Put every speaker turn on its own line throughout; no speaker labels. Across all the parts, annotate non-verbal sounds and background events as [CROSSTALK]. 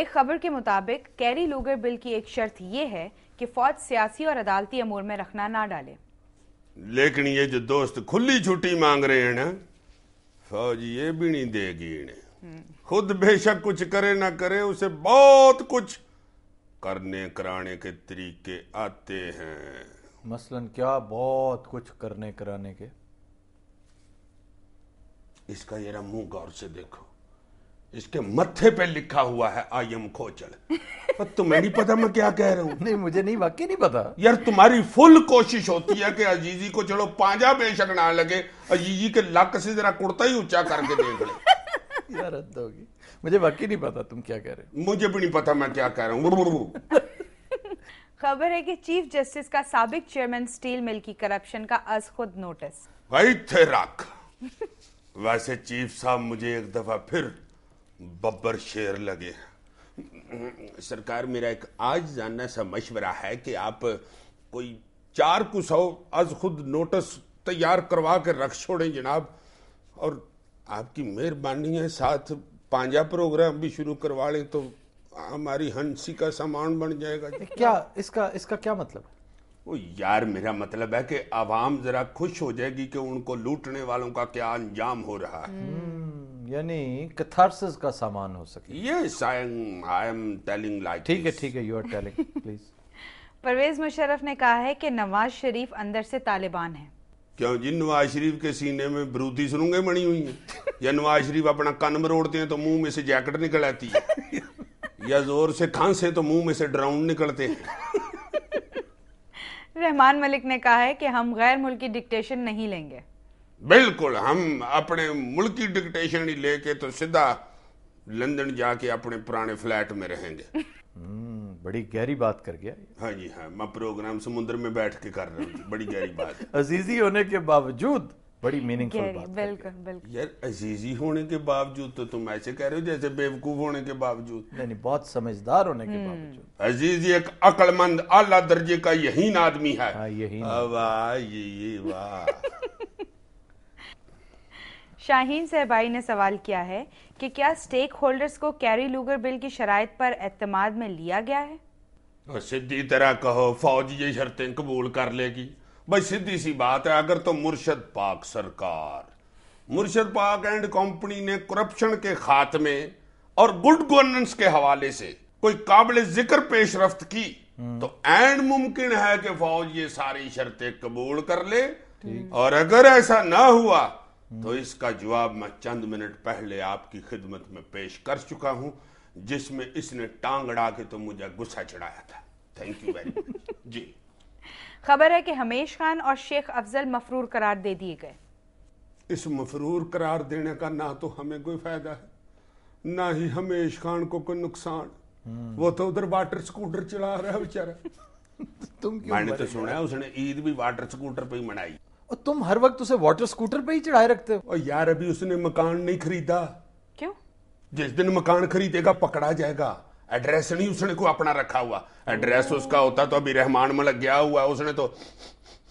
एक खबर के मुताबिक कैरी लूगर बिल की एक शर्त यह है कि फौज सियासी और अदालती अमूर में रखना ना डाले
लेकिन ये जो दोस्त खुली छुट्टी मांग रहे हैं ना फौज ये भी नहीं देगी इन्हें खुद बेशक कुछ करे ना करे उसे बहुत कुछ करने कराने के तरीके आते हैं मसलन क्या बहुत कुछ करने कराने के इसका जरा मुंह गौर से देखो इसके मथे पे लिखा हुआ है आई एम खोचड़ पर तुम्हें नहीं पता मैं क्या कह रहा हूँ नहीं मुझे नहीं वाकई नहीं पता यार तुम्हारी फुल कोशिश होती है कि अजीजी को चलो पांजा बेशक ना लगे अजीजी के लक से जरा कुर्ता ही ऊंचा करके देख ले यार होगी मुझे वाकई नहीं पता तुम क्या कह रहे हो मुझे भी नहीं पता मैं क्या कह रहा हूँ
खबर है कि चीफ जस्टिस का सबक चेयरमैन स्टील मिल की करप्शन का अज खुद नोटिस
भाई थे राख वैसे चीफ साहब मुझे एक दफा फिर बब्बर शेर लगे सरकार मेरा एक आज जानना सा मशवरा है कि आप कोई चार कुछ आज खुद नोटिस तैयार करवा के रख छोड़ें जनाब और आपकी मेहरबानी है साथ पांजा प्रोग्राम भी शुरू करवा लें तो हमारी हंसी का सामान बन जाएगा क्या इसका इसका क्या मतलब वो यार मेरा मतलब है कि आवाम जरा खुश हो जाएगी कि उनको लूटने वालों का क्या अंजाम हो रहा है हम्म। यानी कैथारसिस का सामान हो सके yes I am I am telling like ठीक है ठीक है you are telling please
Parvez Musharraf ने कहा है कि नवाज शरीफ अंदर से तालिबान है
क्यों जी नवाज शरीफ के सीने में बरूदी सुरूंगे बनी हुई है या नवाज शरीफ अपना कान मरोड़ते हैं तो मुंह में से जैकेट निकल आती है [LAUGHS] या जोर से खांसे तो मुंह में से ड्राउंड निकलते हैं
[LAUGHS] रहमान मलिक ने कहा है कि हम गैर मुल्की डिक्टेशन नहीं लेंगे
बिल्कुल हम अपने मुल्की डिकटेशन डिक्टेशन ही लेके तो सीधा लंदन जाके अपने पुराने फ्लैट में रहेंगे हम्म, बड़ी गहरी बात कर गया हाँ जी हाँ मैं प्रोग्राम समुद्र में बैठ के कर रहा हूँ बड़ी गहरी बात [LAUGHS] अजीजी होने के बावजूद बड़ी मीनिंगफुल बात
बिल्कुल बिल्कुल
यार अजीजी होने के बावजूद तो तुम ऐसे कह रहे हो जैसे बेवकूफ होने के बावजूद नहीं नहीं बहुत समझदार होने के हम्म। बावजूद अजीज एक अकलमंद आला दर्जे का यहीन आदमी है हाँ, यही वाह ये वाह
शाहीन सहबाई ने सवाल किया है कि क्या स्टेक होल्डर्स को कैरी लूगर बिल की शराय पर एतमाद में लिया गया
है सीधी तरह कहो फौज ये शर्तें कबूल कर लेगी भाई सीधी सी बात है अगर तो मुर्शद पाक सरकार मुर्शद पाक एंड कंपनी ने करप्शन के खात्मे और गुड गवर्नेंस के हवाले से कोई काबिल जिक्र रफ्त की हम्म। तो एंड मुमकिन है कि फौज ये सारी शर्तें कबूल कर ले और अगर ऐसा ना हुआ तो इसका जवाब मैं चंद मिनट पहले आपकी खिदमत में पेश कर चुका हूं जिसमें इसने टांग अड़ा के तो मुझे गुस्सा चढ़ाया था थैंक यू वेरी मच जी
खबर है कि हमेश खान और शेख अफजल मफरूर करार दे दिए गए
इस मफरूर करार देने का ना तो हमें कोई फायदा है ना ही हमेश खान को कोई नुकसान हम्म। वो तो उधर वाटर स्कूटर चला रहा है बेचारा [LAUGHS] तुम क्यों मैंने तो सुना है उसने ईद भी वाटर स्कूटर पे ही मनाई और तुम हर वक्त उसे वाटर स्कूटर पे ही चढ़ाए रखते हो और यार अभी उसने मकान नहीं खरीदा क्यों जिस दिन मकान खरीदेगा पकड़ा जाएगा एड्रेस नहीं उसने को अपना रखा हुआ एड्रेस उसका होता तो अभी रहमान मलक गया हुआ उसने तो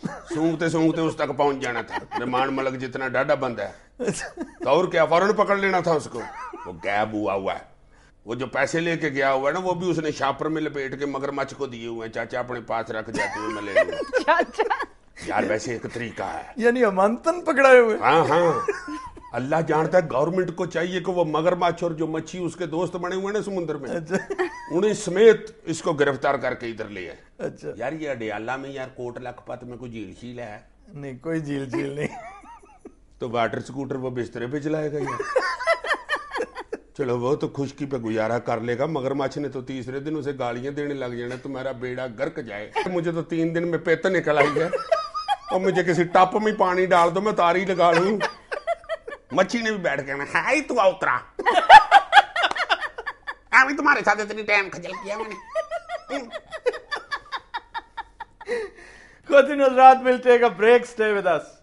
सूंघते सूंघते उस तक पहुंच जाना था रहमान मलक जितना डाडा बंद है तो और क्या फौरन पकड़ लेना था उसको वो गैब हुआ हुआ है वो जो पैसे लेके गया हुआ है ना वो भी उसने शापर में लपेट के मगरमच्छ को दिए हुए हैं चाचा अपने पास रख जाते हुए मैं ले
[LAUGHS] चाचा
यार वैसे एक तरीका है यानी अमानतन पकड़ाए हुए हाँ हाँ अल्लाह जानता है गवर्नमेंट को चाहिए कि वो मगरमच्छ और जो मच्छी उसके दोस्त बने हुए ना समुद्र में अच्छा। उन्हें समेत इसको गिरफ्तार करके इधर ले आए अच्छा यार ये अडियाला में यार कोट लखपत में कोई झील झील है नहीं कोई झील झील नहीं तो वाटर स्कूटर वो बिस्तरे पे चलाएगा यार चलो वो तो खुशकी पे गुजारा कर लेगा मगरमच्छ ने तो तीसरे दिन उसे गालियां देने लग जाना तुम्हारा बेड़ा गर्क जाए मुझे तो तीन दिन में पेत निकल आई है और मुझे किसी टप में पानी डाल दो मैं तारी लगा लू मच्छी ने भी बैठ कहना है तू आ उतरा अभी तुम्हारे साथ इतनी टाइम खजल किया मैंने [LAUGHS] कुछ दिन हजरात मिलते ब्रेक स्टे विद अस